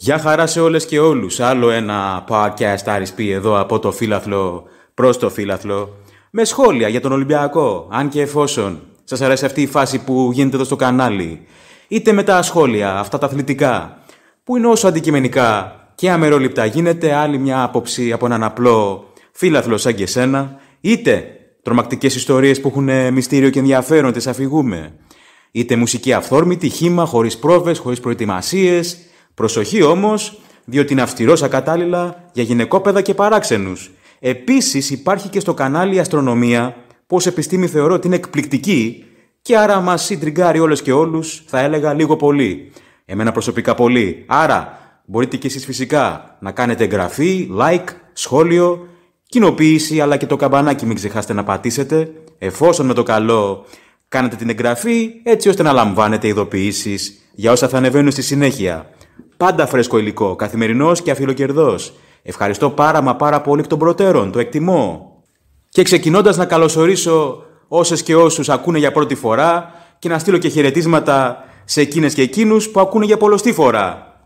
Γεια χαρά σε όλες και όλους. Άλλο ένα podcast RSP εδώ από το φύλαθλο προς το φύλαθλο. Με σχόλια για τον Ολυμπιακό, αν και εφόσον σας αρέσει αυτή η φάση που γίνεται εδώ στο κανάλι. Είτε με τα σχόλια, αυτά τα αθλητικά, που είναι όσο αντικειμενικά και αμερόληπτα γίνεται. Άλλη μια άποψη από έναν απλό φύλαθλο σαν και σένα. Είτε τρομακτικές ιστορίες που έχουν μυστήριο και ενδιαφέρον, τις αφηγούμε. Είτε μουσική αυθόρμητη, χήμα, χωρίς πρόβες, χωρίς προετοιμασίες, Προσοχή όμως, διότι είναι αυστηρός ακατάλληλα για γυναικόπαιδα και παράξενους. Επίσης, υπάρχει και στο κανάλι Αστρονομία, που ως επιστήμη θεωρώ ότι είναι εκπληκτική και άρα μας συντριγκάρει όλες και όλους θα έλεγα λίγο πολύ. Εμένα προσωπικά πολύ. Άρα, μπορείτε και εσείς φυσικά να κάνετε εγγραφή, like, σχόλιο, κοινοποίηση, αλλά και το καμπανάκι μην ξεχάσετε να πατήσετε, εφόσον με το καλό κάνετε την εγγραφή, έτσι ώστε να λαμβάνετε ειδοποιήσεις για όσα θα ανεβαίνουν στη συνέχεια. Πάντα φρέσκο υλικό, καθημερινός και αφιλοκερδός. Ευχαριστώ πάρα μα πάρα πολύ εκ των προτέρων, το εκτιμώ. Και ξεκινώντας να καλωσορίσω όσες και όσους ακούνε για πρώτη φορά και να στείλω και χαιρετίσματα σε εκείνες και εκείνους που ακούνε για πολλωστή φορά.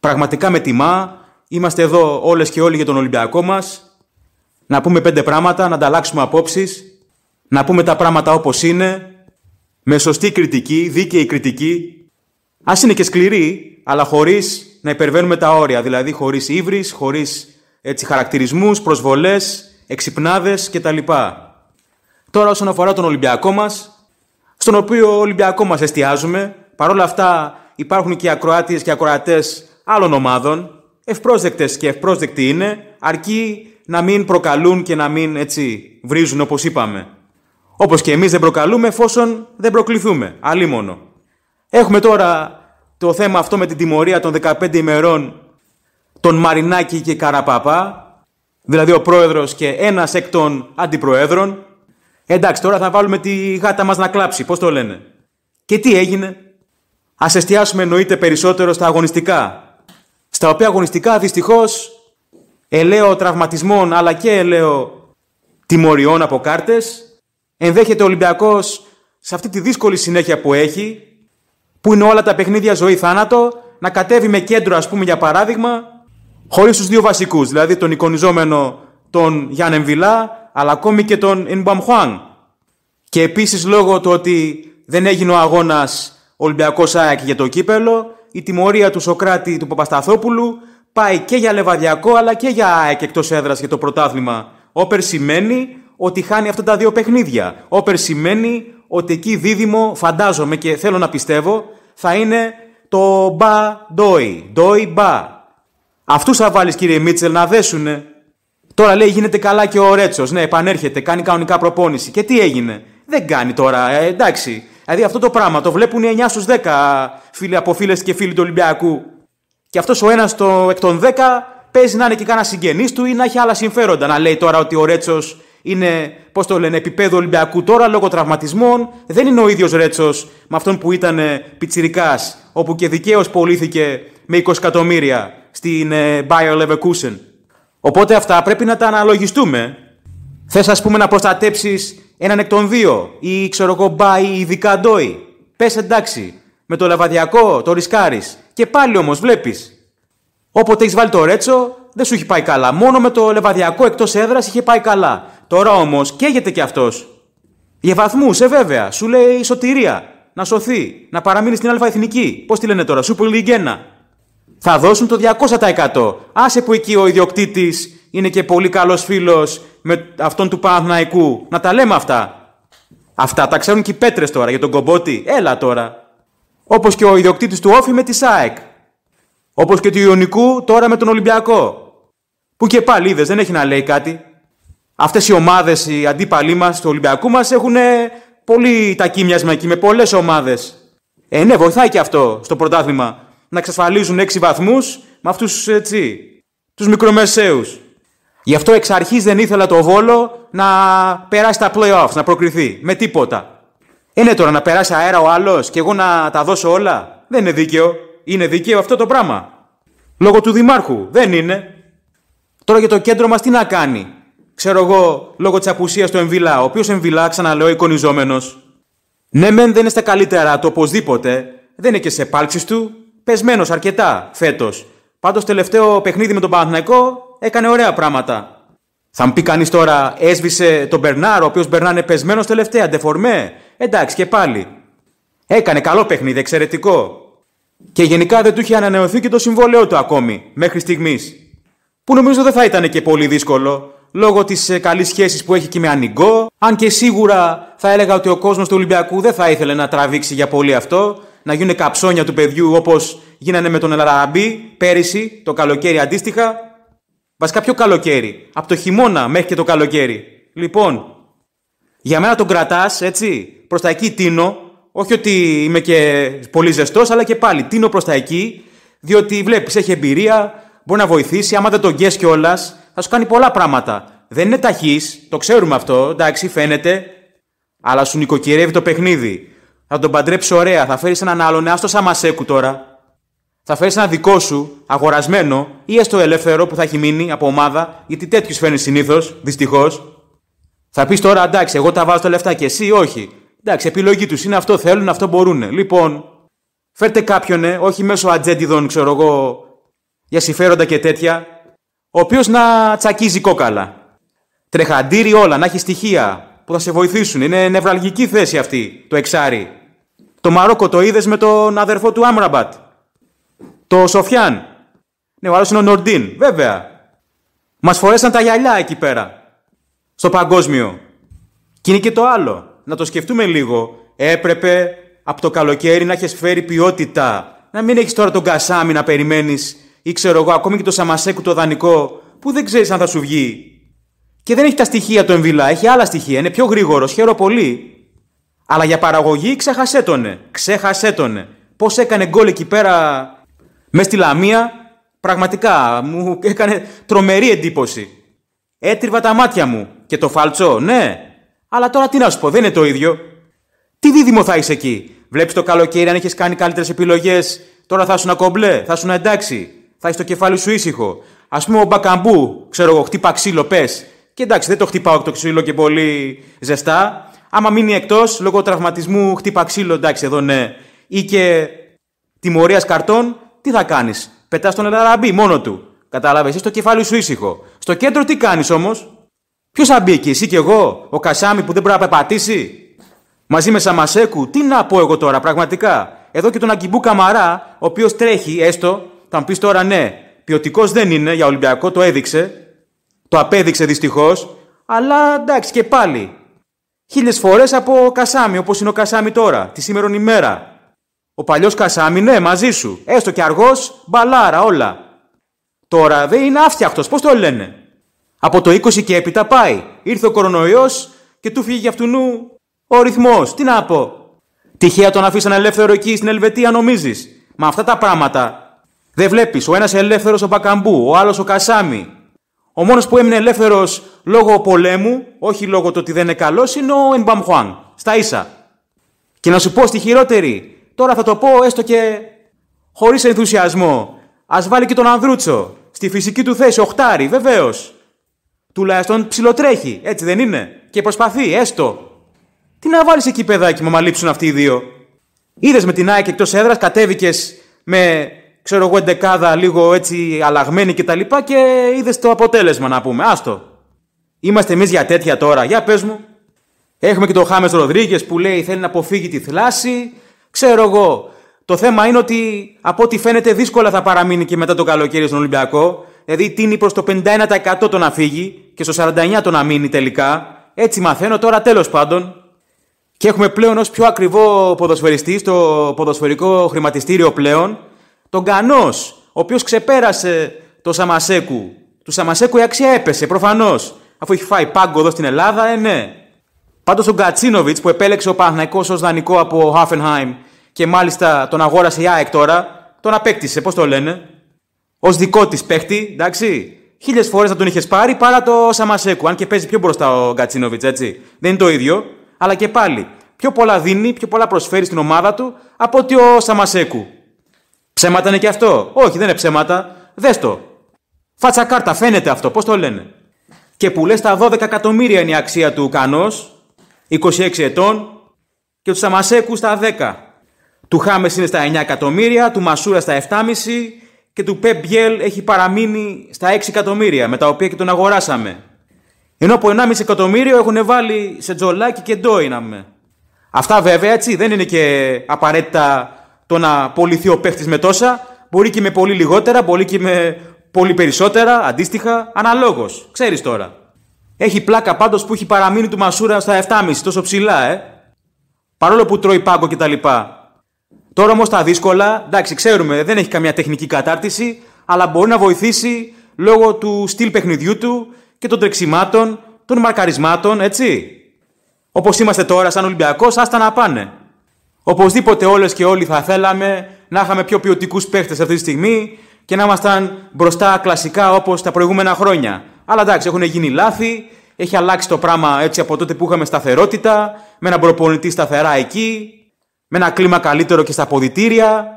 Πραγματικά με τιμά, είμαστε εδώ όλες και όλοι για τον Ολυμπιακό μας. Να πούμε πέντε πράγματα, να ανταλλάξουμε απόψεις, να πούμε τα πράγματα όπως είναι, με σωστή κριτική, δίκαιη κριτική. Ας είναι και σκληρή, αλλά χωρίς να υπερβαίνουμε τα όρια. Δηλαδή, χωρίς ύβρις, χωρίς χαρακτηρισμούς, προσβολές, εξυπνάδες κτλ. Τώρα, όσον αφορά τον Ολυμπιακό μας, στον οποίο Ολυμπιακό μας εστιάζουμε, παρόλα αυτά υπάρχουν και ακροάτιε και ακροατές άλλων ομάδων, ευπρόσδεκτες και ευπρόσδεκτοι είναι, αρκεί να μην προκαλούν και να μην έτσι βρίζουν όπως είπαμε. Όπως και εμείς δεν προκαλούμε, εφόσον δεν προκληθούμε. μόνο. Έχουμε τώρα το θέμα αυτό με την τιμωρία των 15 ημερών των Μαρινάκη και Καραπαπά, δηλαδή ο πρόεδρος και ένας εκ των αντιπροέδρων. Εντάξει, τώρα θα βάλουμε τη γάτα μας να κλάψει, πώς το λένε. Και τι έγινε. Ας εστιάσουμε εννοείται περισσότερο στα αγωνιστικά, στα οποία αγωνιστικά δυστυχώς ελαίω τραυματισμών αλλά και ελαίω τιμωριών από κάρτες, ενδέχεται ο Ολυμπιακός σε αυτή τη δύσκολη συνέχεια που έχει που είναι όλα τα παιχνίδια ζωή-θάνατο, να κατέβει με κέντρο, ας πούμε, για παράδειγμα, χωρίς τους δύο βασικούς, δηλαδή τον εικονιζόμενο τον Γιάννε Βιλά, αλλά ακόμη και τον Ινμπαμ Χουάν. Και επίσης λόγω του ότι δεν έγινε ο αγώνας Ολυμπιακός ΑΕΚ για το κύπελο, η τιμωρία του Σοκράτη του Παπασταθόπουλου πάει και για Λεβαδιακό αλλά και για ΑΕΚ εκτός έδρας για το πρωτάθλημα. Όπερ σημαίνει ότι χάνει αυτά τα δύο παιχνίδια. Όπερ σημαίνει ότι εκεί δίδυμο, φαντάζομαι και θέλω να πιστεύω, θα είναι το μπα ντόι, ντόι μπα. Αυτούς θα βάλεις κύριε Μίτσελ να δέσουνε. Τώρα λέει γίνεται καλά και ο Ρέτσος. Ναι, επανέρχεται, κάνει κανονικά προπόνηση. Και τι έγινε. Δεν κάνει τώρα, ε, εντάξει. Δηλαδή αυτό το πράγμα το βλέπουν οι 9 στου 10 φίλοι από φίλες και φίλοι του Ολυμπιακού. Και αυτός ο ένας εκ των 10 παίζει να είναι και κανένα συγγενής του ή να έχει άλλα συμφέροντα. Να λέει τώρα ότι ο Ρέτσος είναι, πώς το λένε, επίπεδο Ολυμπιακού τώρα λόγω τραυματισμών. Δεν είναι ο ίδιος Ρέτσος με αυτόν που ήταν ε, πιτσυρικά, όπου και δικαίως πωλήθηκε με 20 εκατομμύρια στην ε, Bayer Leverkusen. Οπότε αυτά πρέπει να τα αναλογιστούμε. Θες, ας πούμε, να προστατέψεις έναν εκ των δύο ή ξέρω εγώ, μπάει ειδικά ντόι. Πες εντάξει, με το λαβαδιακό το ρισκάρει. Και πάλι όμως βλέπεις. Όποτε έχεις βάλει το ρέτσο, δεν σου έχει πάει καλά. Μόνο με το λεβαδιακό εκτός έδρας είχε πάει καλά. Τώρα όμως καίγεται και αυτός. Για βαθμούς, ε βέβαια. Σου λέει σωτηρία. Να σωθεί. Να παραμείνει στην Αλφα εθνική, Πώς τη λένε τώρα, σου πολύ γένα. Θα δώσουν το 200%. Άσε που εκεί ο ιδιοκτήτης είναι και πολύ καλός φίλος με αυτόν του Παναθηναϊκού. Να τα λέμε αυτά. Αυτά τα ξέρουν και οι πέτρες τώρα για τον κομπότη. Έλα τώρα. Όπως και ο ιδιοκτήτης του Όφη με τη ΣΑΕΚ. Όπως και του Ιωνικού τώρα με τον Ολυμπιακό. Που και πάλι είδες, δεν έχει να λέει κάτι αυτές οι ομάδες, οι αντίπαλοι μας του Ολυμπιακού μας έχουν πολύ τακή εκεί με πολλές ομάδες. Ε, ναι, βοηθάει και αυτό στο πρωτάθλημα. Να εξασφαλίζουν έξι βαθμούς με αυτούς τους μικρομεσαίους. Γι' αυτό εξ αρχής δεν ήθελα το βόλο να περάσει τα playoffs, να προκριθεί με τίποτα. Είναι τώρα να περάσει αέρα ο άλλος και εγώ να τα δώσω όλα. Δεν είναι δίκαιο. Είναι δίκαιο αυτό το πράγμα. Λόγω του Δημάρχου. Δεν είναι. Τώρα για το κέντρο μας τι να κάνει ξέρω εγώ, λόγω της απουσίας του Εμβιλά, ο οποίος Εμβιλά, ξαναλέω, εικονιζόμενος. Ναι, μεν δεν είστε καλύτερα του οπωσδήποτε, δεν είναι και σε επάλξει του, πεσμένος αρκετά φέτος. Πάντως, τελευταίο παιχνίδι με τον Παναθναϊκό έκανε ωραία πράγματα. Θα μου πει κανείς τώρα, έσβησε τον Μπερνάρ, ο οποίος Μπερνάρ πεσμένος τελευταία, ντεφορμέ. Εντάξει και πάλι. Έκανε καλό παιχνίδι, εξαιρετικό. Και γενικά δεν του είχε ανανεωθεί και το συμβόλαιό του ακόμη, μέχρι στιγμής. Που νομίζω δεν θα ήταν και πολύ δύσκολο, λόγω της ε, καλής σχέσης που έχει και με Ανιγκό. Αν και σίγουρα θα έλεγα ότι ο κόσμος του Ολυμπιακού δεν θα ήθελε να τραβήξει για πολύ αυτό, να γίνουν καψόνια του παιδιού όπως γίνανε με τον Ελαραμπή πέρυσι, το καλοκαίρι αντίστοιχα. Βασικά πιο καλοκαίρι. Από το χειμώνα μέχρι και το καλοκαίρι. Λοιπόν, για μένα τον κρατάς, έτσι, προς τα εκεί τίνω. Όχι ότι είμαι και πολύ ζεστός, αλλά και πάλι τίνω προς τα εκεί, διότι βλέπεις, έχει εμπειρία, μπορεί να βοηθήσει. Άμα δεν τον γκε κιόλας, θα σου κάνει πολλά πράγματα. Δεν είναι ταχύς, το ξέρουμε αυτό, εντάξει, φαίνεται. Αλλά σου νοικοκυρεύει το παιχνίδι. Θα τον παντρέψει ωραία, θα φέρεις έναν άλλον, άστο Μασέκου τώρα. Θα φέρεις ένα δικό σου, αγορασμένο ή έστω ελεύθερο που θα έχει μείνει από ομάδα, γιατί τέτοιους φαίνει συνήθως, δυστυχώς. Θα πεις τώρα εντάξει, εγώ τα βάζω τα λεφτά και εσύ όχι. Εντάξει, επιλογή τους είναι αυτό θέλουν, αυτό μπορούν. Λοιπόν, φέρτε κάποιον, ε, όχι μέσω ατζέντιδων, ξέρω εγώ, για συμφέροντα και τέτοια ο οποίος να τσακίζει κόκαλα. Τρεχαντήρι όλα, να έχει στοιχεία που θα σε βοηθήσουν. Είναι νευραλγική θέση αυτή το εξάρι. Το Μαρόκο το είδες με τον αδερφό του Άμραμπατ. Το Σοφιάν. Ναι, ο άλλος είναι ο Νορντίν, βέβαια. Μας φορέσαν τα γυαλιά εκεί πέρα. Στο παγκόσμιο. Και είναι και το άλλο. Να το σκεφτούμε λίγο. Έπρεπε από το καλοκαίρι να έχεις φέρει ποιότητα. Να μην έχεις τώρα τον Κασάμι να περιμένεις ή ξέρω εγώ, ακόμη και το Σαμασέκου το δανεικό, που δεν ξέρεις αν θα σου βγει. Και δεν έχει τα στοιχεία του Εμβιλά, έχει άλλα στοιχεία. Είναι πιο γρήγορος, χαίρο πολύ. Αλλά για παραγωγή ξέχασέ τονε. Ξέχασέ Πώς έκανε γκολ εκεί πέρα μες στη Λαμία. Πραγματικά μου έκανε τρομερή εντύπωση. Έτριβα τα μάτια μου. Και το φάλτσο, ναι. Αλλά τώρα τι να σου πω, δεν είναι το ίδιο. Τι δίδυμο θα είσαι εκεί. Βλέπεις το καλοκαίρι αν έχει κάνει καλύτερες επιλογές. Τώρα θα σου να κομπλέ, θα σου εντάξει θα έχει το κεφάλι σου ήσυχο. Ας πούμε, ο Μπακαμπού, ξέρω εγώ, χτύπα ξύλο, πες. Και εντάξει, δεν το χτυπάω το ξύλο και πολύ ζεστά. Άμα μείνει εκτός λόγω τραυματισμού, χτύπα ξύλο, εντάξει, εδώ ναι. Ή και τιμωρίας καρτών, τι θα κάνεις. Πετάς τον Ελαραμπή μόνο του. Κατάλαβες, εσύ το κεφάλι σου ήσυχο. Στο κέντρο τι κάνεις όμως. Ποιος θα μπει εκεί, εσύ και εγώ, ο Κασάμι που δεν πρέπει να πεπατήσει. Μαζί με Σαμασέκου, τι να πω εγώ τώρα, πραγματικά. Εδώ και τον Αγκιμπού Καμαρά, ο οποίος τρέχει έστω θα μου πεις τώρα ναι, ποιοτικός δεν είναι για Ολυμπιακό, το έδειξε. Το απέδειξε δυστυχώς. Αλλά εντάξει και πάλι. Χίλιες φορές από Κασάμι, όπως είναι ο Κασάμι τώρα, τη σήμερον ημέρα. Ο παλιός Κασάμι, ναι, μαζί σου. Έστω και αργός, μπαλάρα, όλα. Τώρα δεν είναι άφτιαχτος, πώς το λένε. Από το 20 και έπειτα πάει. Ήρθε ο κορονοϊός και του φύγει αυτού νου ο ρυθμός. Τι να πω. Τυχαία τον αφήσανε ελεύθερο εκεί στην Ελβετία, νομίζεις. Μα αυτά τα πράγματα δεν βλέπεις, ο ένας ελεύθερος ο Μπακαμπού, ο άλλος ο Κασάμι. Ο μόνος που έμεινε ελεύθερος λόγω πολέμου, όχι λόγω του ότι δεν είναι καλός, είναι ο Χουάν. Στα ίσα. Και να σου πω στη χειρότερη, τώρα θα το πω έστω και χωρίς ενθουσιασμό. Ας βάλει και τον Ανδρούτσο. Στη φυσική του θέση, οχτάρι, βεβαίως. Τουλάχιστον ψιλοτρέχει, έτσι δεν είναι. Και προσπαθεί, έστω. Τι να βάλεις εκεί, παιδάκι μου, μα λείψουν αυτοί οι δύο. Είδες με την ΑΕΚ εκτός έδρας, κατέβηκες με ξέρω εγώ, εντεκάδα λίγο έτσι αλλαγμένη κτλ. Και, και είδες το αποτέλεσμα να πούμε. Άστο. Είμαστε εμείς για τέτοια τώρα. Για πες μου. Έχουμε και τον Χάμες Ροδρίγκε που λέει θέλει να αποφύγει τη θλάση. Ξέρω εγώ. Το θέμα είναι ότι από ό,τι φαίνεται δύσκολα θα παραμείνει και μετά το καλοκαίρι στον Ολυμπιακό. Δηλαδή τίνει προς το 51% το να φύγει και στο 49% το να μείνει τελικά. Έτσι μαθαίνω τώρα τέλος πάντων. Και έχουμε πλέον ως πιο ακριβό ποδοσφαιριστή στο ποδοσφαιρικό χρηματιστήριο πλέον τον Κανός, ο οποίος ξεπέρασε το Σαμασέκου. Του Σαμασέκου η αξία έπεσε, προφανώς. Αφού έχει φάει πάγκο εδώ στην Ελλάδα, ε, ναι. Πάντως τον Κατσίνοβιτ που επέλεξε ο Παναγικό ως δανεικό από Χάφενχάιμ και μάλιστα τον αγόρασε η ΑΕΚ τώρα, τον απέκτησε, πώς το λένε. Ως δικό της παίχτη, εντάξει. Χίλιες φορές θα τον είχες πάρει παρά το Σαμασέκου. Αν και παίζει πιο μπροστά ο Κατσίνοβιτ, έτσι. Δεν είναι το ίδιο. Αλλά και πάλι, πιο πολλά δίνει, πιο πολλά προσφέρει στην ομάδα του από ότι ο Σαμασέκου. Ψέματα είναι και αυτό. Όχι, δεν είναι ψέματα. Δες το. Φάτσα κάρτα, φαίνεται αυτό. Πώς το λένε. Και που λες τα 12 εκατομμύρια είναι η αξία του κανό. 26 ετών, και τους Σαμασέκου στα 10. Του Χάμες είναι στα 9 εκατομμύρια, του Μασούρα στα 7,5 και του πεμπιέλ έχει παραμείνει στα 6 εκατομμύρια, με τα οποία και τον αγοράσαμε. Ενώ από 1,5 εκατομμύριο έχουν βάλει σε τζολάκι και ντόι να Αυτά βέβαια έτσι δεν είναι και απαραίτητα το να πολιθεί ο παίχτης με τόσα, μπορεί και με πολύ λιγότερα, μπορεί και με πολύ περισσότερα, αντίστοιχα, αναλόγως. Ξέρεις τώρα. Έχει πλάκα πάντως που έχει παραμείνει του Μασούρα στα 7,5 τόσο ψηλά, ε. Παρόλο που τρώει πάγκο κτλ. Τώρα όμως τα δύσκολα, εντάξει, ξέρουμε, δεν έχει καμία τεχνική κατάρτιση, αλλά μπορεί να βοηθήσει λόγω του στυλ παιχνιδιού του και των τρεξιμάτων, των μαρκαρισμάτων, έτσι. Όπως είμαστε τώρα, σαν Ολυμπιακός, άστα να πάνε. Οπωσδήποτε όλες και όλοι θα θέλαμε να είχαμε πιο ποιοτικούς παίχτες αυτή τη στιγμή και να ήμασταν μπροστά κλασικά όπως τα προηγούμενα χρόνια. Αλλά εντάξει, έχουν γίνει λάθη, έχει αλλάξει το πράγμα έτσι από τότε που είχαμε σταθερότητα, με έναν προπονητή σταθερά εκεί, με ένα κλίμα καλύτερο και στα ποδητήρια,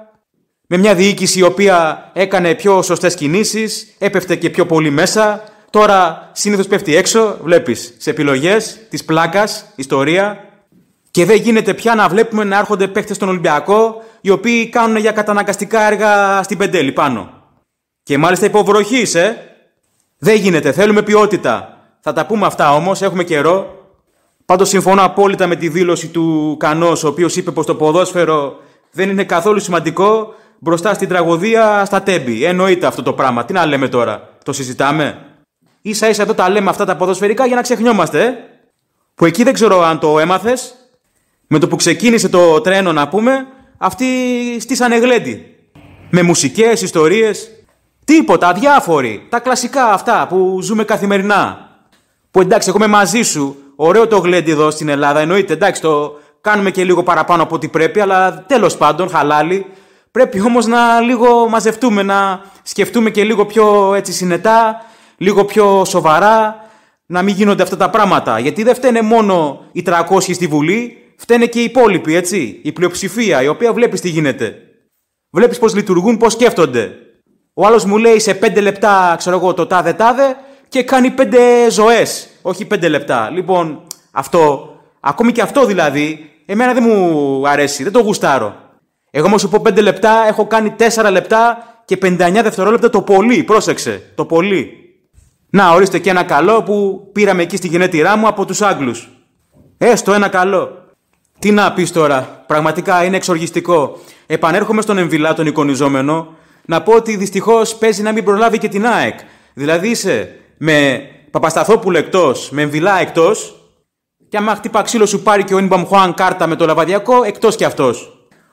με μια διοίκηση η οποία έκανε πιο σωστές κινήσεις, έπεφτε και πιο πολύ μέσα. Τώρα συνήθως πέφτει έξω, βλέπεις σε επιλογές της πλάκας, ιστορία, και δεν γίνεται πια να βλέπουμε να έρχονται παίχτε στον Ολυμπιακό, οι οποίοι κάνουν για καταναγκαστικά έργα στην πεντέλη πάνω. Και μάλιστα υποβροχής, ε! Δεν γίνεται, θέλουμε ποιότητα. Θα τα πούμε αυτά όμως, έχουμε καιρό. Πάντως συμφωνώ απόλυτα με τη δήλωση του Κανός, ο οποίος είπε πως το ποδόσφαιρο δεν είναι καθόλου σημαντικό μπροστά στην τραγωδία στα τέμπη. Εννοείται αυτό το πράγμα. Τι να λέμε τώρα, το συζητάμε. σα ίσα εδώ τα λέμε αυτά τα ποδοσφαιρικά για να ξεχνιόμαστε. Ε? Που εκεί δεν ξέρω αν το έμαθες, με το που ξεκίνησε το τρένο, να πούμε, αυτοί στήσανε γλέντι. Με μουσικές, ιστορίες, Τίποτα, αδιάφοροι. Τα κλασικά αυτά που ζούμε καθημερινά. Που εντάξει, έχουμε μαζί σου. Ωραίο το γλέντι εδώ στην Ελλάδα, εννοείται. Εντάξει, το κάνουμε και λίγο παραπάνω από ό,τι πρέπει, αλλά τέλος πάντων, χαλάλι. Πρέπει όμως να λίγο μαζευτούμε, να σκεφτούμε και λίγο πιο έτσι συνετά, λίγο πιο σοβαρά, να μην γίνονται αυτά τα πράγματα. Γιατί δεν φταίνε μόνο οι 300 στη Βουλή, φταίνε και οι υπόλοιποι, έτσι. Η πλειοψηφία, η οποία βλέπεις τι γίνεται. Βλέπεις πώς λειτουργούν, πώς σκέφτονται. Ο άλλος μου λέει σε 5 λεπτά, ξέρω εγώ, το τάδε τάδε και κάνει 5 ζωές. Όχι 5 λεπτά. Λοιπόν, αυτό, ακόμη και αυτό δηλαδή, εμένα δεν μου αρέσει, δεν το γουστάρω. Εγώ όμως σου πω 5 λεπτά, έχω κάνει 4 λεπτά και 59 δευτερόλεπτα το πολύ. Πρόσεξε, το πολύ. Να, ορίστε και ένα καλό που πήραμε εκεί στη γενέτειρά μου από τους Άγγλους. Έστω ένα καλό. Τι να πεις τώρα, πραγματικά είναι εξοργιστικό. Επανέρχομαι στον Εμβιλά τον εικονιζόμενο, να πω ότι δυστυχώς παίζει να μην προλάβει και την ΑΕΚ. Δηλαδή είσαι με Παπασταθόπουλο εκτός, με εμβυλά εκτός, και άμα χτύπα ξύλο σου πάρει και ο Ινμπαμ κάρτα με το λαβαδιακό, εκτός κι αυτός.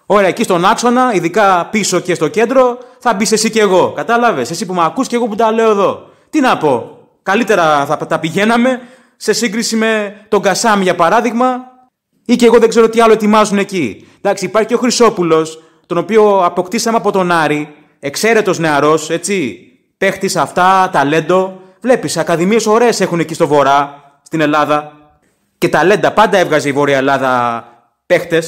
Ωραία, εκεί στον άξονα, ειδικά πίσω και στο κέντρο, θα μπεις εσύ κι εγώ. Κατάλαβες, εσύ που με ακούς και εγώ που τα λέω εδώ. Τι να πω, καλύτερα θα τα πηγαίναμε σε σύγκριση με τον Κασάμ για παράδειγμα, ή και εγώ δεν ξέρω τι άλλο ετοιμάζουν εκεί. Εντάξει, υπάρχει και ο Χρυσόπουλος, τον οποίο αποκτήσαμε από τον Άρη, εξαίρετος νεαρός, έτσι. Παίχτης αυτά, ταλέντο. Βλέπεις, ακαδημίες ωραίες έχουν εκεί στο βορρά, στην Ελλάδα. Και ταλέντα πάντα έβγαζε η Βόρεια Ελλάδα παίχτες.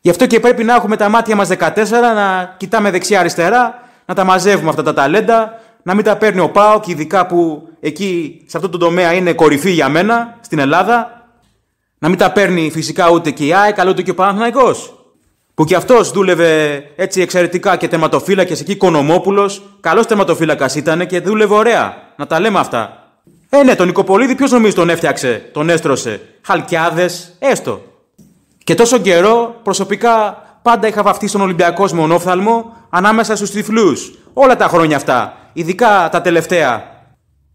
Γι' αυτό και πρέπει να έχουμε τα μάτια μας 14, να κοιτάμε δεξιά-αριστερά, να τα μαζεύουμε αυτά τα ταλέντα, να μην τα παίρνει ο και ειδικά που εκεί σε αυτό το τομέα είναι κορυφή για μένα στην Ελλάδα. Να μην τα παίρνει φυσικά ούτε και η ΑΕΚ, αλλά ούτε και ο Παναθναϊκό. Που κι αυτός δούλευε έτσι εξαιρετικά και τεματοφύλακε εκεί, Κονομόπουλος. Καλός τεματοφύλακα ήταν και δούλευε ωραία. Να τα λέμε αυτά. Ε, ναι, τον Νικοπολίδη ποιος νομίζεις τον έφτιαξε, τον έστρωσε. Χαλκιάδες, έστω. Και τόσο καιρό προσωπικά πάντα είχα βαφτεί στον Ολυμπιακό μονόφθαλμο ανάμεσα στους τυφλούς. Όλα τα χρόνια αυτά. Ειδικά τα τελευταία.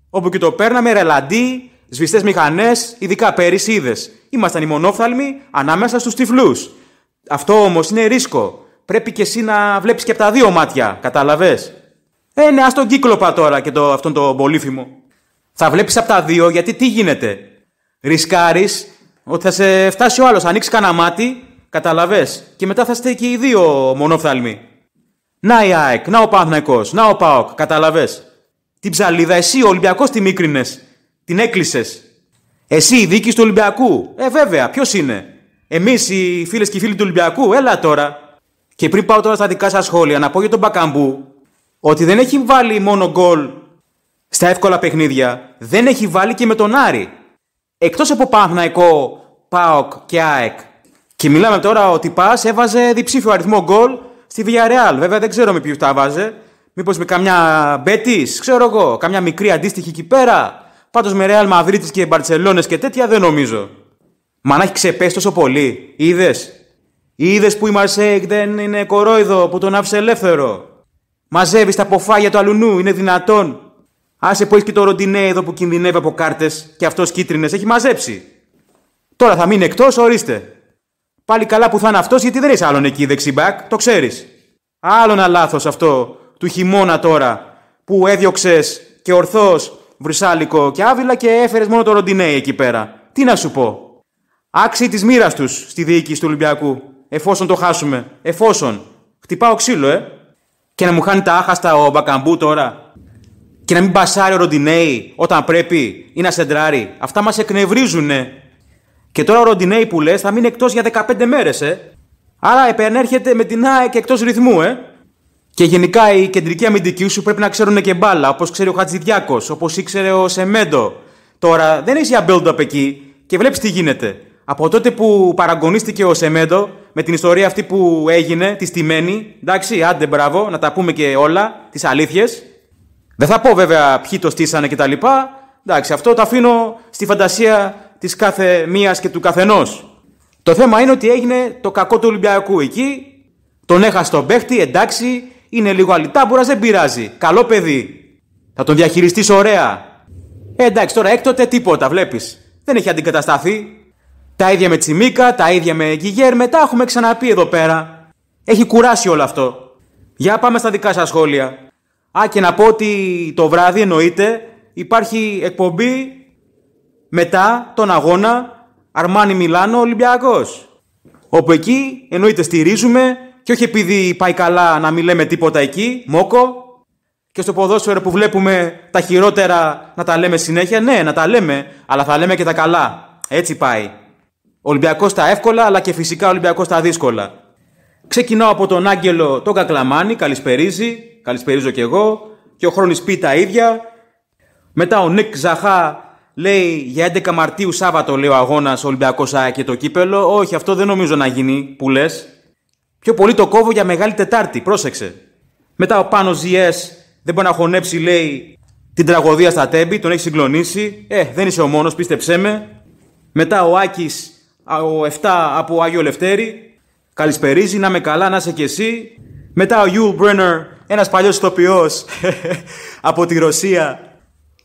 Όπου και το παίρναμε ρελαντί, Σβηστές μηχανές, ειδικά πέρυσι είδες. Ήμασταν οι μονόφθαλμοι ανάμεσα στους τυφλούς. Αυτό όμως είναι ρίσκο. Πρέπει και εσύ να βλέπεις και από τα δύο μάτια, κατάλαβες. Ε, ναι, ας τον κύκλοπα τώρα και το, αυτόν τον πολύφημο. Θα βλέπεις από τα δύο γιατί τι γίνεται. Ρισκάρεις ότι θα σε φτάσει ο άλλος, ανοίξεις κανένα μάτι, καταλαβέ. Και μετά θα είστε και οι δύο μονόφθαλμοι. Να η ΑΕΚ, να ο Πάθνακο, να ο ΠΑΟΚ, καταλαβέ. Την ψαλίδα εσύ ο Ολυμπιακός τη μίκρινες. Την έκλεισες. Εσύ η δίκη του Ολυμπιακού. Ε, βέβαια, ποιος είναι. Εμείς οι φίλες και οι φίλοι του Ολυμπιακού. Έλα τώρα. Και πριν πάω τώρα στα δικά σας σχόλια, να πω για τον Μπακαμπού ότι δεν έχει βάλει μόνο γκολ στα εύκολα παιχνίδια, δεν έχει βάλει και με τον Άρη. Εκτός από Παναθναϊκό, Πάοκ και ΑΕΚ. Και μιλάμε τώρα ότι Πας έβαζε διψήφιο αριθμό γκολ στη Villarreal. Βέβαια δεν ξέρω με ποιους τα βάζε. Μήπως με καμιά Μπέτη, ξέρω εγώ, καμιά μικρή αντίστοιχη εκεί πέρα. Πάντως με Ρεάλ Μαδρίτη και Μπαρσελόνε και τέτοια δεν νομίζω. Μα να έχει ξεπέσει τόσο πολύ. Είδες. Είδες που η Μαρσέικ δεν είναι κορόιδο που τον άφησε ελεύθερο. Μαζεύεις τα ποφάγια του αλουνού, είναι δυνατόν. Άσε που έχεις και το ροντινέ εδώ που κινδυνεύει από κάρτες και αυτός κίτρινες, έχει μαζέψει. Τώρα θα μείνει εκτός, ορίστε. Πάλι καλά που θα είναι αυτός γιατί δεν είσαι άλλον εκεί δεξιμπακ, το ξέρεις. Άλλο ένα λάθος αυτό του χειμώνα τώρα που έδιωξες και ορθώς Βρυσάλικο και Άβυλα και έφερες μόνο το Ροντινέι εκεί πέρα. Τι να σου πω. Άξιοι της μοίρας τους στη διοίκηση του Ολυμπιακού. Εφόσον το χάσουμε. Εφόσον. Χτυπάω ξύλο, ε. Και να μου χάνει τα άχαστα ο Μπακαμπού τώρα. Και να μην μπασάρει ο Ροντινέι όταν πρέπει ή να σεντράρει. Αυτά μας εκνευρίζουνε. Και τώρα ο Ροντινέι που λες θα μείνει εκτός για 15 μέρες, ε. Άρα επενέρχεται με την ΑΕΚ εκτός ρυθμού, ε. Και γενικά οι κεντρικοί αμυντικοί σου πρέπει να ξέρουν και μπάλα, όπως ξέρει ο Χατζηδιάκος, όπως ήξερε ο Σεμέντο. Τώρα δεν έχει για build-up εκεί και βλέπεις τι γίνεται. Από τότε που παραγωνίστηκε ο Σεμέντο με την ιστορία αυτή που έγινε, τη στημένη, εντάξει, άντε μπράβο, να τα πούμε και όλα, τις αλήθειες. Δεν θα πω βέβαια ποιοι το στήσανε κτλ. Εντάξει, αυτό το αφήνω στη φαντασία της κάθε μίας και του καθενός. Το θέμα είναι ότι έγινε το κακό του Ολυμπιακού εκεί, τον έχασε τον παίχτη, εντάξει, είναι λίγο αλυτάμπουρα, δεν πειράζει. Καλό παιδί. Θα τον διαχειριστείς ωραία. Ε, εντάξει, τώρα έκτοτε τίποτα, βλέπεις. Δεν έχει αντικατασταθεί. Τα ίδια με Τσιμίκα, τα ίδια με Γιγέρ. Μετά έχουμε ξαναπεί εδώ πέρα. Έχει κουράσει όλο αυτό. Για πάμε στα δικά σας σχόλια. Α, και να πω ότι το βράδυ εννοείται υπάρχει εκπομπή μετά τον αγώνα Αρμάνι Μιλάνο Ολυμπιακός. Όπου εκεί εννοείται στηρίζουμε και όχι επειδή πάει καλά να μην λέμε τίποτα εκεί, μόκο. Και στο ποδόσφαιρο που βλέπουμε τα χειρότερα να τα λέμε συνέχεια, ναι, να τα λέμε, αλλά θα λέμε και τα καλά. Έτσι πάει. Ολυμπιακός τα εύκολα, αλλά και φυσικά Ολυμπιακός τα δύσκολα. Ξεκινάω από τον Άγγελο τον Κακλαμάνη, καλησπερίζει, καλησπερίζω κι εγώ. Και ο Χρόνης πει τα ίδια. Μετά ο Νίκ Ζαχά λέει για 11 Μαρτίου Σάββατο λέει ο αγώνας Ολυμπιακός και το κύπελο. Όχι, αυτό δεν νομίζω να γίνει που λες. Πιο πολύ το κόβω για Μεγάλη Τετάρτη, πρόσεξε. Μετά ο Πάνος Ζιές δεν μπορεί να χωνέψει, λέει, την τραγωδία στα τέμπη, τον έχει συγκλονίσει. Ε, δεν είσαι ο μόνος, πίστεψέ με. Μετά ο Άκης, ο 7 από Άγιο Λευτέρη, καλησπερίζει, να με καλά, να είσαι κι εσύ. Μετά ο Ιούλ Μπρένερ, ένας παλιός στοπιός από τη Ρωσία,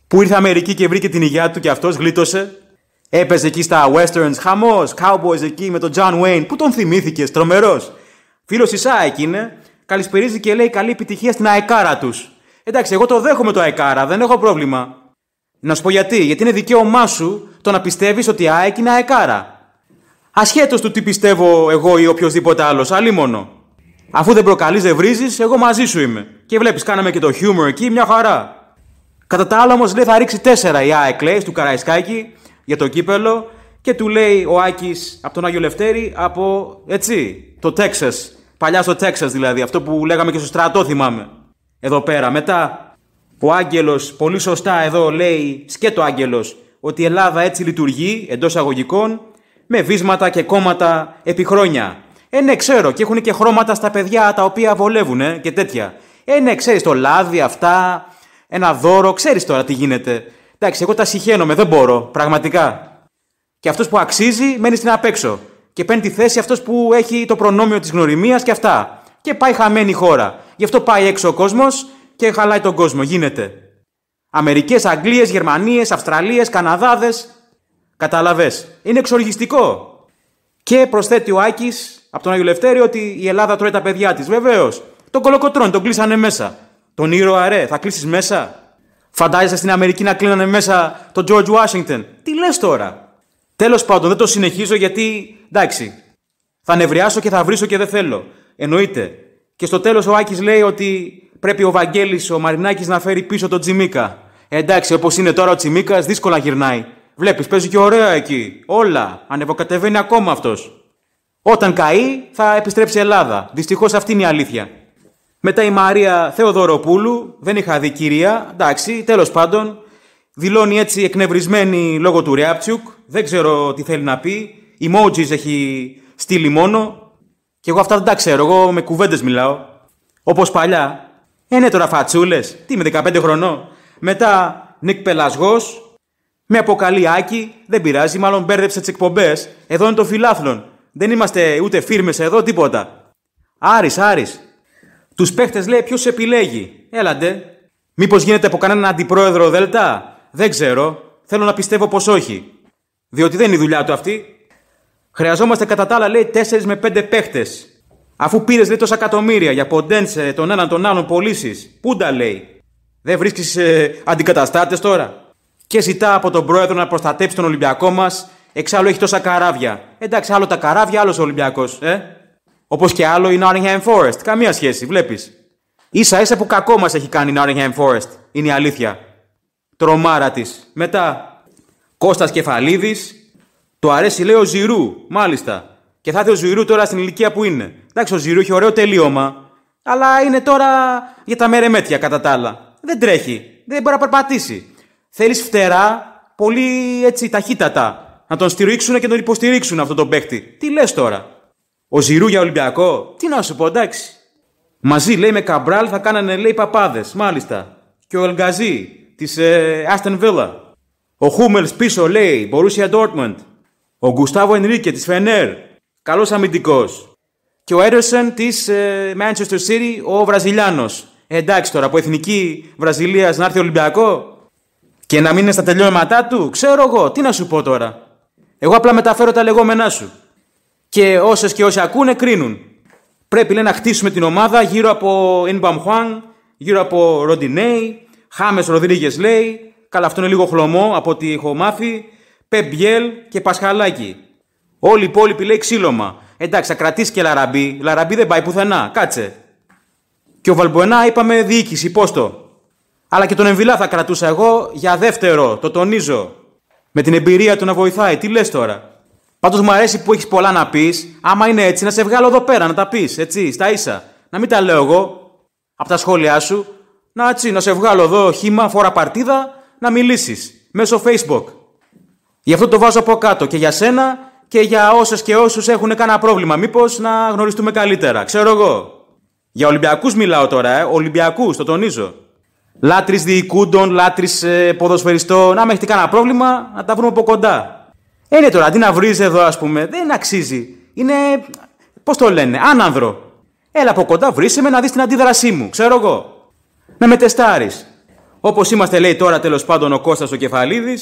που ήρθε Αμερική και βρήκε την υγειά του και αυτός γλίτωσε. Έπαιζε εκεί στα westerns, χαμός, cowboys εκεί με τον John Wayne. Πού τον θυμήθηκε, τρομερός. Φίλος τη ΑΕΚ είναι, καλησπερίζει και λέει καλή επιτυχία στην ΑΕΚΑΡΑ τους. Εντάξει, εγώ το δέχομαι το ΑΕΚΑΡΑ, δεν έχω πρόβλημα. Να σου πω γιατί, γιατί είναι δικαίωμά σου το να πιστεύεις ότι η ΑΕΚ είναι ΑΕΚΑΡΑ. Ασχέτως του τι πιστεύω εγώ ή οποιοδήποτε άλλο, αλλήμον. Αφού δεν προκαλείς, δεν βρίζεις, εγώ μαζί σου είμαι. Και βλέπεις, κάναμε και το χιούμορ εκεί, μια χαρά. Κατά τα άλλα όμως λέει θα ρίξει τέσσερα η ΑΕΚ λέει του Καραϊσκάκη για το κύπελο και του λέει ο Άκης από τον Άγιο Λευτέρη από έτσι, το Τέξας. Παλιά στο Τέξας δηλαδή, αυτό που λέγαμε και στο στρατό θυμάμαι. Εδώ πέρα. Μετά ο Άγγελος πολύ σωστά εδώ λέει, σκέτο Άγγελος, ότι η Ελλάδα έτσι λειτουργεί εντός αγωγικών με βίσματα και κόμματα επί χρόνια. Ε, ναι, ξέρω, και έχουν και χρώματα στα παιδιά τα οποία βολεύουν και τέτοια. Ε, ναι, ξέρεις το λάδι, αυτά, ένα δώρο, ξέρεις τώρα τι γίνεται. Εντάξει, εγώ τα συχαίνομαι, δεν μπορώ, πραγματικά. Και αυτός που αξίζει μένει στην απέξω και παίρνει τη θέση αυτός που έχει το προνόμιο της γνωριμίας και αυτά. Και πάει χαμένη η χώρα. Γι' αυτό πάει έξω ο κόσμος και χαλάει τον κόσμο. Γίνεται. Αμερικές, Αγγλίες, Γερμανίες, Αυστραλίες, Καναδάδες. Κατάλαβε. Είναι εξοργιστικό. Και προσθέτει ο Άκης από τον Άγιο ότι η Ελλάδα τρώει τα παιδιά της. Βεβαίως. Τον κολοκοτρώνει. τον κλείσανε μέσα. Τον ήρωα, ρε, θα κλείσεις μέσα. Φαντάζεσαι στην Αμερική να κλείνανε μέσα τον George Washington. Τι λες τώρα. Τέλος πάντων, δεν το συνεχίζω γιατί εντάξει, θα νευριάσω και θα βρίσω και δεν θέλω. Εννοείται. Και στο τέλος ο Άκης λέει ότι πρέπει ο Βαγγέλης, ο Μαρινάκης να φέρει πίσω τον Τσιμίκα. Ε, εντάξει, όπως είναι τώρα ο Τσιμίκας, δύσκολα γυρνάει. Βλέπεις, παίζει και ωραία εκεί. Όλα. Ανεβοκατεβαίνει ακόμα αυτός. Όταν καεί, θα επιστρέψει η Ελλάδα. Δυστυχώς αυτή είναι η αλήθεια. Μετά η Μαρία Θεοδωροπούλου, δεν είχα δει κυρία, εντάξει, τέλος πάντων, δηλώνει έτσι εκνευρισμένη λόγω του Ρέαπτσουκ. δεν ξέρω τι θέλει να πει, emojis έχει στείλει μόνο. Και εγώ αυτά δεν τα ξέρω. Εγώ με κουβέντες μιλάω. Όπως παλιά. Ε, ναι, τώρα φατσούλες. Τι με 15 χρονών. Μετά Νικ Πελασγός. Με αποκαλεί Άκη. Δεν πειράζει, μάλλον μπέρδεψε τις εκπομπές. Εδώ είναι το φιλάθλον. Δεν είμαστε ούτε φίρμες εδώ, τίποτα. Άρης, Άρης. Τους παίχτες λέει ποιος επιλέγει. Έλαντε. Μήπως γίνεται από κανέναν αντιπρόεδρο Δέλτα. Δεν ξέρω. Θέλω να πιστεύω πως όχι. Διότι δεν είναι η δουλειά του αυτή. Χρειαζόμαστε κατά τα άλλα, λέει, 4 με 5 παίχτες. Αφού πήρες, λέει, τόσα εκατομμύρια για ποντένσε, τον έναν τον άλλον πωλήσεις. Πού τα λέει. Δεν βρίσκεις ε, αντικαταστάτες τώρα. Και ζητά από τον πρόεδρο να προστατέψει τον Ολυμπιακό μας. Εξάλλου έχει τόσα καράβια. Εντάξει, άλλο τα καράβια, άλλος ο Ολυμπιακός, ε. Όπως και άλλο η Nottingham Forest. Καμία σχέση, βλέπεις. σα ίσα που κακό μας έχει κάνει η Nottingham Forest. Είναι η αλήθεια. Τρομάρα της. Μετά, Κώστας Κεφαλίδης, το αρέσει, λέει ο Ζηρού, μάλιστα. Και θα έρθει ο Ζηρού τώρα στην ηλικία που είναι. Εντάξει, ο Ζηρού έχει ωραίο τελείωμα. Αλλά είναι τώρα για τα μερεμέτια κατά τα άλλα. Δεν τρέχει. Δεν μπορεί να περπατήσει. Θέλεις φτερά, πολύ έτσι ταχύτατα. Να τον στηρίξουν και τον υποστηρίξουν αυτόν τον παίχτη. Τι λες τώρα. Ο Ζηρού για Ολυμπιακό. Τι να σου πω, εντάξει. Μαζί λέει με Καμπράλ θα κάνανε λέει παπάδες, μάλιστα. Και ο Ελγκαζή τη Άστεν Βίλα. Ο Χούμελ πίσω λέει για Ντόρτμοντ. Ο Γκουστάβο Ενρίκε της Φενέρ, καλός αμυντικός. Και ο Έντερσον της ε, Manchester City, ο Βραζιλιάνος. εντάξει τώρα, από εθνική Βραζιλίας να έρθει Ολυμπιακό και να μην είναι στα τελειώματά του, ξέρω εγώ, τι να σου πω τώρα. Εγώ απλά μεταφέρω τα λεγόμενά σου. Και όσες και όσοι ακούνε, κρίνουν. Πρέπει λέει, να χτίσουμε την ομάδα γύρω από Ινμπαμ Χουάν, γύρω από Ροντινέι, Χάμες Ροδρίγες λέει. Καλά, αυτό είναι λίγο χλωμό από ό,τι έχω μάθει. Πεμπιέλ και Πασχαλάκη. Όλοι οι υπόλοιποι λέει ξύλωμα. Εντάξει, θα κρατήσει και Λαραμπή. Λαραμπή δεν πάει πουθενά. Κάτσε. Και ο Βαλμποενά είπαμε διοίκηση, πώ το. Αλλά και τον Εμβιλά θα κρατούσα εγώ για δεύτερο, το τονίζω. Με την εμπειρία του να βοηθάει. Τι λες τώρα. Πάντως μου αρέσει που έχεις πολλά να πεις. Άμα είναι έτσι, να σε βγάλω εδώ πέρα να τα πεις. Έτσι, στα ίσα. Να μην τα λέω εγώ από τα σχόλιά σου. Να έτσι, να σε βγάλω εδώ χήμα, φορά παρτίδα, να μιλήσεις μέσω Facebook. Γι' αυτό το βάζω από κάτω και για σένα και για όσες και όσους έχουν κανένα πρόβλημα. Μήπως να γνωριστούμε καλύτερα, ξέρω εγώ. Για Ολυμπιακούς μιλάω τώρα, ε. Ολυμπιακούς, το τονίζω. Λάτρης διοικούντων, λάτρης ε, ποδοσφαιριστών. Άμα έχετε κανένα πρόβλημα, να τα βρούμε από κοντά. Είναι τώρα, αντί να βρεις εδώ, ας πούμε, δεν αξίζει. Είναι. Πώς το λένε, άνανδρο. Έλα από κοντά, βρίσε με να δεις την αντίδρασή μου, ξέρω εγώ. Να με τεστάρεις. Όπως είμαστε, λέει τώρα τέλος πάντων ο Κώστας ο Κεφαλίδης,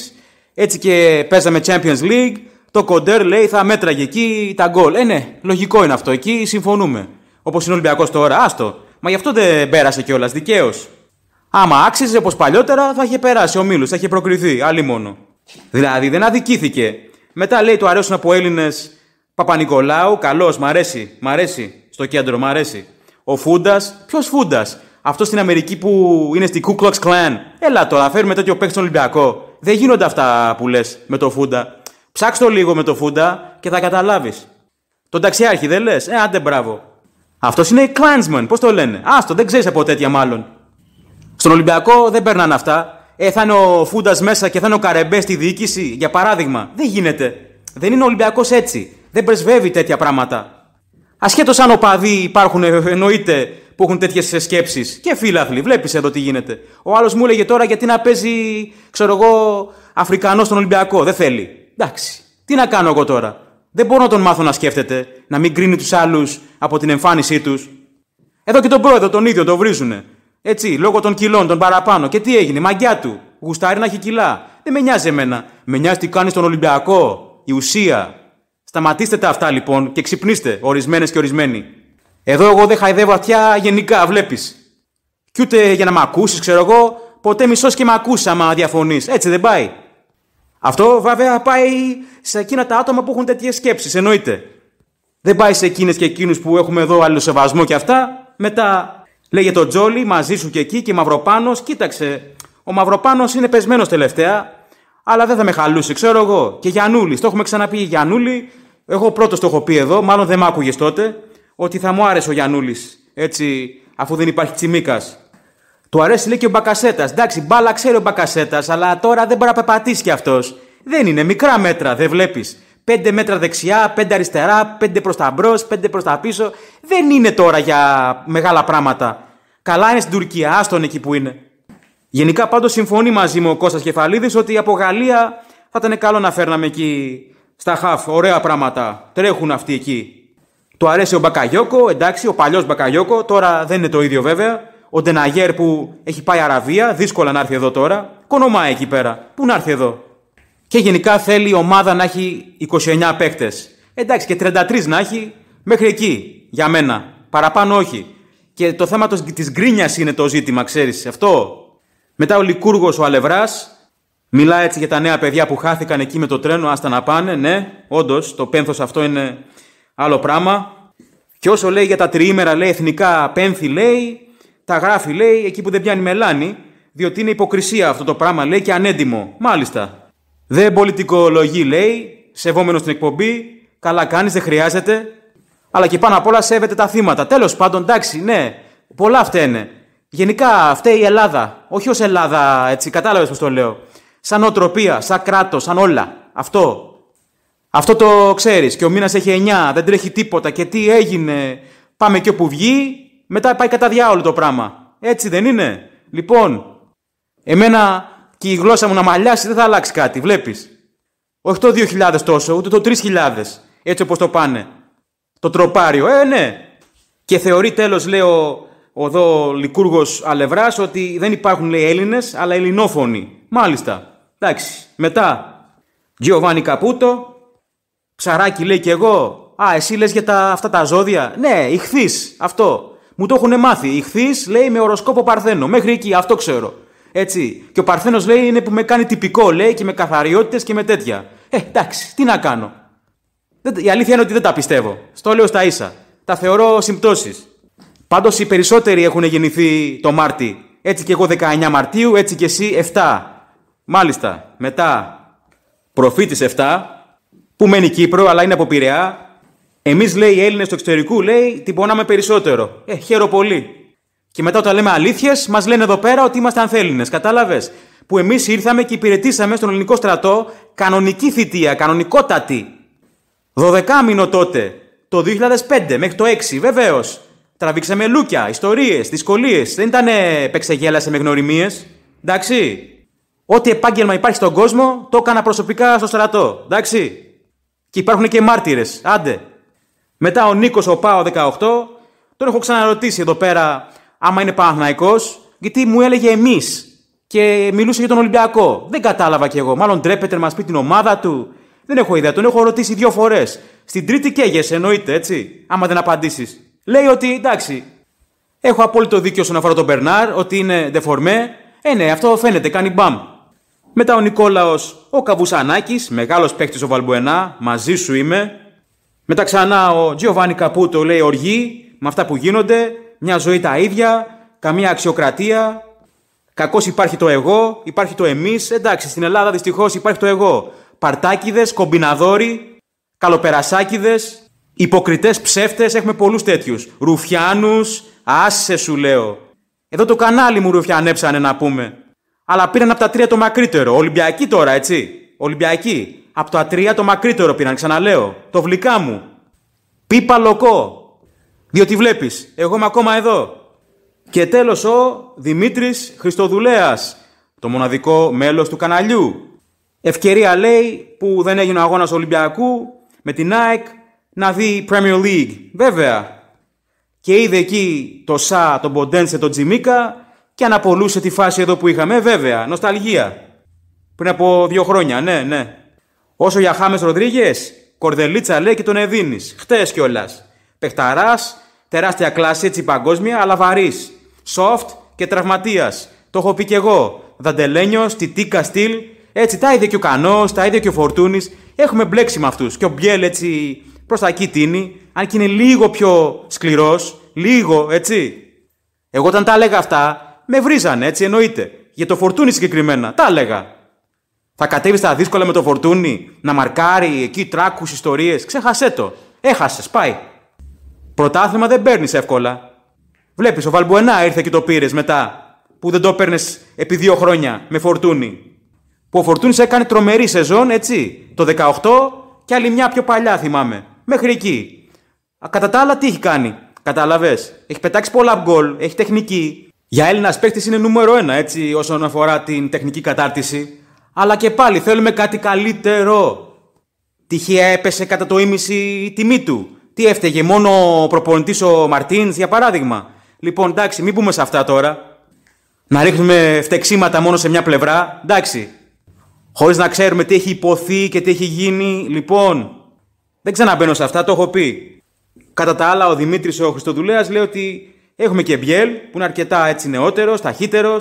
έτσι και παίζαμε Champions League. Το κοντέρ λέει θα μέτραγε εκεί τα γκολ. Ε, ναι, λογικό είναι αυτό. Εκεί συμφωνούμε. Όπως είναι ο Ολυμπιακός τώρα, άστο. Μα γι' αυτό δεν πέρασε κιόλας, δικαίως. Άμα άξιζε όπως παλιότερα θα είχε περάσει ο Μίλος, θα είχε προκριθεί, άλλη μόνο. Δηλαδή δεν αδικήθηκε. Μετά λέει το αρέσουν από Έλληνες Παπα-Νικολάου, καλός, μ' αρέσει, μ' αρέσει. Στο κέντρο, μ' αρέσει. Ο Φούντας, ποιος Φούντας, αυτός στην Αμερική που είναι στη Ku Klux Klan. Έλα τώρα, φέρουμε τέτοιο παίξ στον Ολυμπιακό δεν γίνονται αυτά που λες με το φούντα. Ψάξ το λίγο με το φούντα και θα καταλάβεις. Τον ταξιάρχη δεν λες. Ε, άντε μπράβο. Αυτός είναι η Κλάνσμαν. πώς το λένε. Άστο, δεν ξέρεις από τέτοια μάλλον. Στον Ολυμπιακό δεν παίρνανε αυτά. Ε, θα είναι ο Φούντας μέσα και θα είναι ο Καρεμπές στη διοίκηση, για παράδειγμα. Δεν γίνεται. Δεν είναι ο Ολυμπιακός έτσι. Δεν πρεσβεύει τέτοια πράγματα. Ασχέτως αν οπαδοί υπάρχουν, ε, εννοείται, που έχουν τέτοιες σκέψεις. Και φίλαθλοι, βλέπεις εδώ τι γίνεται. Ο άλλος μου έλεγε τώρα γιατί να παίζει, ξέρω εγώ, Αφρικανός στον Ολυμπιακό. Δεν θέλει. Εντάξει. Τι να κάνω εγώ τώρα. Δεν μπορώ να τον μάθω να σκέφτεται, να μην κρίνει τους άλλους από την εμφάνισή τους. Εδώ και τον πρόεδρο, τον ίδιο, τον βρίζουνε. Έτσι, λόγω των κιλών, των παραπάνω. Και τι έγινε, μαγιά του. Γουστάρι να έχει κιλά. Δεν με νοιάζει εμένα. Με νοιάζει τι κάνει στον Ολυμπιακό. Η ουσία. Σταματήστε τα αυτά λοιπόν και ξυπνήστε, ορισμένες και ορισμένοι. Εδώ εγώ δεν χαϊδεύω αυτιά γενικά, βλέπεις. Κι ούτε για να με ακούσεις, ξέρω εγώ, ποτέ μισός και με ακούσει άμα διαφωνείς. Έτσι δεν πάει. Αυτό βέβαια πάει σε εκείνα τα άτομα που έχουν τέτοιες σκέψεις, εννοείται. Δεν πάει σε εκείνες και εκείνους που έχουμε εδώ αλληλοσεβασμό και αυτά. Μετά λέγε τον Τζόλι, μαζί σου και εκεί και Μαυροπάνος, κοίταξε. Ο Μαυροπάνος είναι πεσμένος τελευταία, αλλά δεν θα με χαλούσε, ξέρω εγώ. Και Γιανούλης, το έχουμε ξαναπεί Γιανούλη. Εγώ πρώτος το έχω πει εδώ, μάλλον δεν μ' άκουγες τότε ότι θα μου άρεσε ο Γιανούλη. Έτσι, αφού δεν υπάρχει τσιμίκας. Του αρέσει λέει και ο Μπακασέτας. Εντάξει, μπάλα ξέρει ο Μπακασέτας, αλλά τώρα δεν μπορεί να πεπατήσει κι αυτός. Δεν είναι μικρά μέτρα, δεν βλέπεις. Πέντε μέτρα δεξιά, πέντε αριστερά, πέντε προς τα μπρος, πέντε προς τα πίσω. Δεν είναι τώρα για μεγάλα πράγματα. Καλά είναι στην Τουρκία, άστον εκεί που είναι. Γενικά πάντως συμφωνεί μαζί μου ο Κώστας Κεφαλίδης ότι από Γαλλία θα ήταν καλό να φέρναμε εκεί στα χαφ. Ωραία πράγματα. Τρέχουν αυτοί εκεί το αρέσει ο Μπακαγιώκο, εντάξει, ο παλιός Μπακαγιώκο, τώρα δεν είναι το ίδιο βέβαια. Ο Ντεναγέρ που έχει πάει Αραβία, δύσκολα να έρθει εδώ τώρα. Κονομά εκεί πέρα. Πού να έρθει εδώ. Και γενικά θέλει η ομάδα να έχει 29 παίκτες. Εντάξει, και 33 να έχει μέχρι εκεί για μένα. Παραπάνω όχι. Και το θέμα της γκρίνιας είναι το ζήτημα, ξέρεις αυτό. Μετά ο Λικούργος ο Αλευράς. Μιλάει έτσι για τα νέα παιδιά που χάθηκαν εκεί με το τρένο, άστα να πάνε. Ναι, όντως το πένθος αυτό είναι Άλλο πράγμα. Και όσο λέει για τα τριήμερα, λέει εθνικά πένθη, λέει, τα γράφει, λέει, εκεί που δεν πιάνει μελάνη, διότι είναι υποκρισία αυτό το πράγμα, λέει, και ανέντιμο. Μάλιστα. Δεν πολιτικολογεί, λέει, σεβόμενος στην εκπομπή, καλά κάνεις, δεν χρειάζεται. Αλλά και πάνω απ' όλα σέβεται τα θύματα. Τέλος πάντων, εντάξει, ναι, πολλά φταίνε. Γενικά φταίει η Ελλάδα. Όχι ως Ελλάδα, έτσι, κατάλαβες πώς το λέω. Σαν οτροπία, σαν κράτος, σαν όλα. Αυτό. Αυτό το ξέρεις Και ο μήνας έχει 9, δεν τρέχει τίποτα. Και τι έγινε, πάμε και όπου βγει, μετά πάει κατά διάολο το πράγμα. Έτσι δεν είναι. Λοιπόν, εμένα και η γλώσσα μου να μαλλιάσει δεν θα αλλάξει κάτι, βλέπεις Όχι το 2.000 τόσο, ούτε το 3.000. Έτσι όπως το πάνε. Το τροπάριο, ε, ναι. Και θεωρεί τέλος λέω, ο δω Λικούργος Αλευράς, ότι δεν υπάρχουν, λέει, Έλληνες αλλά ελληνόφωνοι. Μάλιστα. Εντάξει. Μετά, Giovanni Καπούτο, Ψαράκι λέει και εγώ. Α, εσύ λες για τα, αυτά τα ζώδια. Ναι, ηχθείς. αυτό. Μου το έχουν μάθει. Ηχθείς λέει με οροσκόπο Παρθένο. Μέχρι εκεί, αυτό ξέρω. Έτσι. Και ο Παρθένος λέει είναι που με κάνει τυπικό, λέει, και με καθαριότητες και με τέτοια. Ε, εντάξει, τι να κάνω. Η αλήθεια είναι ότι δεν τα πιστεύω. Στο λέω στα ίσα. Τα θεωρώ συμπτώσεις. Πάντως οι περισσότεροι έχουν γεννηθεί το Μάρτι. Έτσι και εγώ 19 Μαρτίου, έτσι και εσύ 7. Μάλιστα. Μετά, προφήτης 7, που μένει Κύπρο, αλλά είναι από Πειραιά. Εμείς, λέει, οι Έλληνες του εξωτερικού, λέει, την πονάμε περισσότερο. Ε, χαίρο πολύ. Και μετά όταν λέμε αλήθειες, μας λένε εδώ πέρα ότι είμαστε ανθέλληνες. Κατάλαβες. Που εμείς ήρθαμε και υπηρετήσαμε στον ελληνικό στρατό κανονική θητεία, κανονικότατη. Δωδεκάμινο τότε, το 2005 μέχρι το 6, βεβαίως. Τραβήξαμε λούκια, ιστορίες, δυσκολίες. Δεν ήταν επεξεγέλασε με γνωριμίες. Εντάξει. Ό,τι επάγγελμα υπάρχει στον κόσμο, το έκανα προσωπικά στο στρατό. Εντάξει. Και υπάρχουν και μάρτυρες. Άντε. Μετά ο Νίκος ο Πάο 18. Τον έχω ξαναρωτήσει εδώ πέρα άμα είναι Παναθναϊκό, γιατί μου έλεγε εμείς και μιλούσε για τον Ολυμπιακό. Δεν κατάλαβα κι εγώ. Μάλλον τρέπεται να μας πει την ομάδα του. Δεν έχω ιδέα. Τον έχω ρωτήσει δύο φορές. Στην τρίτη καίγεσαι, εννοείται, έτσι. Άμα δεν απαντήσεις. Λέει ότι εντάξει, έχω απόλυτο δίκιο στον αφορά τον Μπερνάρ, ότι είναι δεφορμέ. Ε, ναι, αυτό φαίνεται, κάνει μπαμ. Μετά ο Νικόλαος, ο Καβουσανάκης, μεγάλος παίχτης ο Βαλμπουενά, μαζί σου είμαι. Μετά ξανά ο Τζιοβάνι Καπούτο λέει οργή, με αυτά που γίνονται, μια ζωή τα ίδια, καμία αξιοκρατία. Κακώς υπάρχει το εγώ, υπάρχει το εμείς, εντάξει στην Ελλάδα δυστυχώς υπάρχει το εγώ. Παρτάκιδες, κομπιναδόροι, καλοπερασάκιδες, υποκριτές ψεύτες, έχουμε πολλούς τέτοιους. Ρουφιάνους, άσε σου λέω. Εδώ το κανάλι μου ρουφιανέψανε να πούμε αλλά πήραν από τα τρία το μακρύτερο. Ολυμπιακοί τώρα, έτσι. Ολυμπιακοί. Από τα τρία το μακρύτερο πήραν, ξαναλέω. Το βλικά μου. Πίπα λοκό. Διότι βλέπεις, εγώ είμαι ακόμα εδώ. Και τέλος ο Δημήτρης Χριστοδουλέας, το μοναδικό μέλος του καναλιού. Ευκαιρία λέει που δεν έγινε ο αγώνας Ολυμπιακού με την ΑΕΚ να δει Premier League. Βέβαια. Και είδε εκεί το Σα, τον Ποντένσε, τον Τζιμίκα και αναπολούσε τη φάση εδώ που είχαμε, βέβαια, νοσταλγία. Πριν από δύο χρόνια, ναι, ναι. Όσο για Χάμες Ροδρίγε, κορδελίτσα λέει και τον Εδίνης, χτες κιόλας. Πεχταρά, τεράστια κλάση έτσι παγκόσμια, αλλά βαρύς. Σοφτ και τραυματίας. Το έχω πει κι εγώ. Δαντελένιος, Τιτίκα Στυλ. Έτσι, τα ίδια και ο Κανός, τα ίδια και ο Φορτούνης. Έχουμε μπλέξει με αυτούς. Και ο Μπιέλ έτσι προς τα εκεί Αν και είναι λίγο πιο σκληρός, λίγο έτσι. Εγώ όταν τα έλεγα αυτά, με βρίζανε, έτσι εννοείται. Για το φορτούνι συγκεκριμένα, τα έλεγα. Θα κατέβεις τα δύσκολα με το φορτούνι, να μαρκάρει εκεί τράκους, ιστορίες. Ξέχασέ το. Έχασες, πάει. Πρωτάθλημα δεν παίρνεις εύκολα. Βλέπεις, ο Βαλμπουενά ήρθε και το πήρες μετά. Που δεν το παίρνε επί δύο χρόνια με φορτούνι. Που ο Φορτούνη έκανε τρομερή σεζόν, έτσι. Το 18 και άλλη μια πιο παλιά, θυμάμαι. Μέχρι εκεί. Κατά τα άλλα, τι έχει κάνει. Κατάλαβες. Έχει πετάξει πολλά γκολ, έχει τεχνική, για Έλληνας παίχτης είναι νούμερο ένα έτσι όσον αφορά την τεχνική κατάρτιση. Αλλά και πάλι θέλουμε κάτι καλύτερο. Τυχαία έπεσε κατά το ίμιση η τιμή του. Τι έφταιγε, μόνο ο προπονητής ο Μαρτίν για παράδειγμα. Λοιπόν, εντάξει, μην πούμε σε αυτά τώρα. Να ρίχνουμε φτεξίματα μόνο σε μια πλευρά, εντάξει. Χωρίς να ξέρουμε τι έχει υποθεί και τι έχει γίνει. Λοιπόν, δεν ξαναμπαίνω σε αυτά, το έχω πει. Κατά τα άλλα, ο Δημήτρης ο Χριστοδουλέας λέει ότι Έχουμε και Μπιέλ που είναι αρκετά έτσι νεότερος, ταχύτερος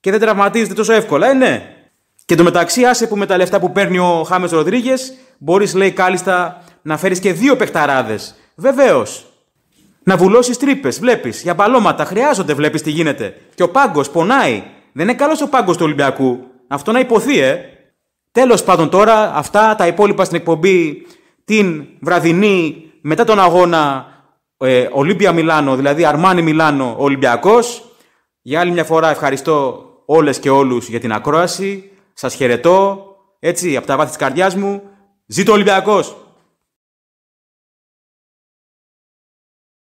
και δεν τραυματίζεται τόσο εύκολα, ε, ναι. Και το μεταξύ, άσε που με τα λεφτά που παίρνει ο Χάμες Ροδρίγε, μπορείς λέει κάλλιστα να φέρεις και δύο παιχταράδες. Βεβαίως. Να βουλώσεις τρύπες, βλέπεις. Για μπαλώματα χρειάζονται, βλέπεις τι γίνεται. Και ο πάγκος πονάει. Δεν είναι καλός ο πάγκος του Ολυμπιακού. Αυτό να υποθεί, ε. Τέλος πάντων τώρα, αυτά τα υπόλοιπα στην εκπομπή την βραδινή μετά τον αγώνα ε, Ολύμπια Μιλάνο, δηλαδή Αρμάνι Μιλάνο, Ολυμπιακός. Για άλλη μια φορά ευχαριστώ όλες και όλους για την ακρόαση. Σας χαιρετώ, έτσι, από τα βάθη της καρδιάς μου. Ζήτω Ολυμπιακός!